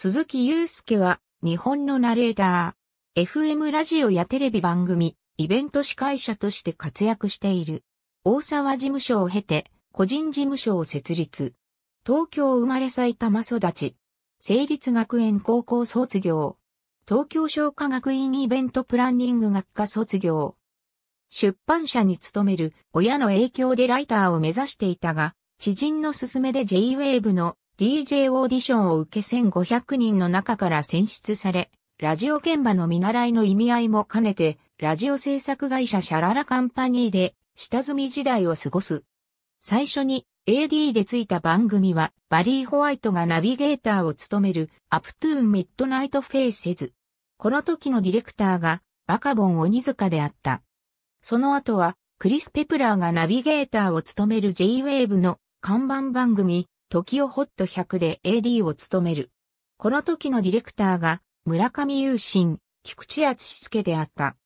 鈴木祐介は、日本のナレーター、FM ラジオやテレビ番組、イベント司会者として活躍している。大沢事務所を経て、個人事務所を設立。東京生まれ埼玉育ち。成立学園高校卒業。東京商科学院イベントプランニング学科卒業。出版社に勤める親の影響でライターを目指していたが、知人の勧めで J-Wave の DJ オーディションを受け1500人の中から選出され、ラジオ現場の見習いの意味合いも兼ねて、ラジオ制作会社シャララカンパニーで下積み時代を過ごす。最初に AD でついた番組は、バリー・ホワイトがナビゲーターを務める、アプトゥーン・ミッドナイト・フェイセズ。この時のディレクターが、バカボン・鬼塚であった。その後は、クリス・ペプラーがナビゲーターを務める J-Wave の看板番組、時をホット100で AD を務める。この時のディレクターが、村上優心、菊池敦介であった。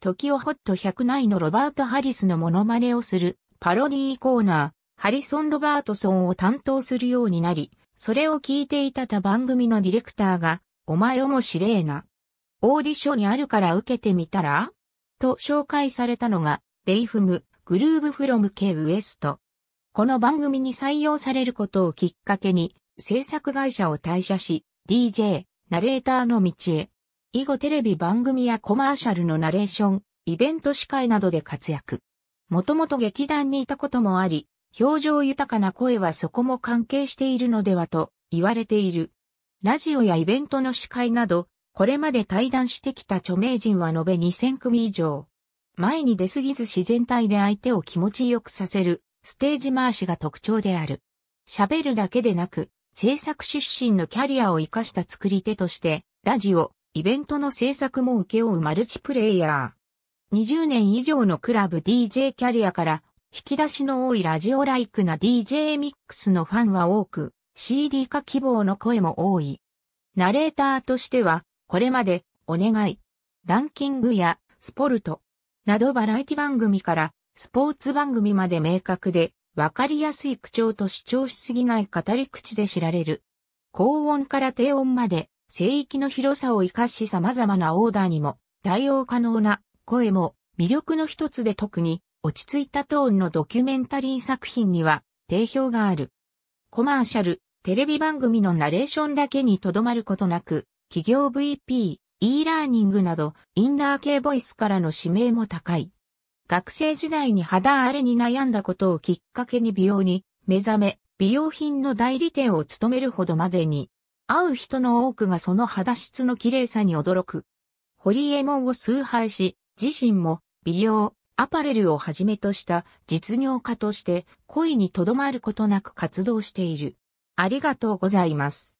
時をホット100内のロバート・ハリスのモノマネをする、パロディーコーナー、ハリソン・ロバートソンを担当するようになり、それを聞いていたた番組のディレクターが、お前をもしれえな。オーディションにあるから受けてみたらと紹介されたのが、ベイフム、グルーブフロムケ・ウエスト。この番組に採用されることをきっかけに、制作会社を退社し、DJ、ナレーターの道へ。以後テレビ番組やコマーシャルのナレーション、イベント司会などで活躍。もともと劇団にいたこともあり、表情豊かな声はそこも関係しているのではと言われている。ラジオやイベントの司会など、これまで対談してきた著名人は延べ2000組以上。前に出すぎず自然体で相手を気持ちよくさせるステージ回しが特徴である。喋るだけでなく、制作出身のキャリアを活かした作り手として、ラジオ、イベントの制作も請け負うマルチプレイヤー。20年以上のクラブ DJ キャリアから、引き出しの多いラジオライクな DJ ミックスのファンは多く、CD 化希望の声も多い。ナレーターとしては、これまで、お願い、ランキングや、スポルト、などバラエティ番組から、スポーツ番組まで明確で、わかりやすい口調と主張しすぎない語り口で知られる。高音から低音まで、聖域の広さを活かし様々なオーダーにも、対応可能な声も魅力の一つで特に、落ち着いたトーンのドキュメンタリー作品には、定評がある。コマーシャル、テレビ番組のナレーションだけにとどまることなく、企業 VP、e ラーニングなど、インナー系ボイスからの指名も高い。学生時代に肌荒れに悩んだことをきっかけに美容に目覚め、美容品の代理店を務めるほどまでに、会う人の多くがその肌質の綺麗さに驚く。ホリエモンを崇拝し、自身も美容、アパレルをはじめとした実業家として恋にとどまることなく活動している。ありがとうございます。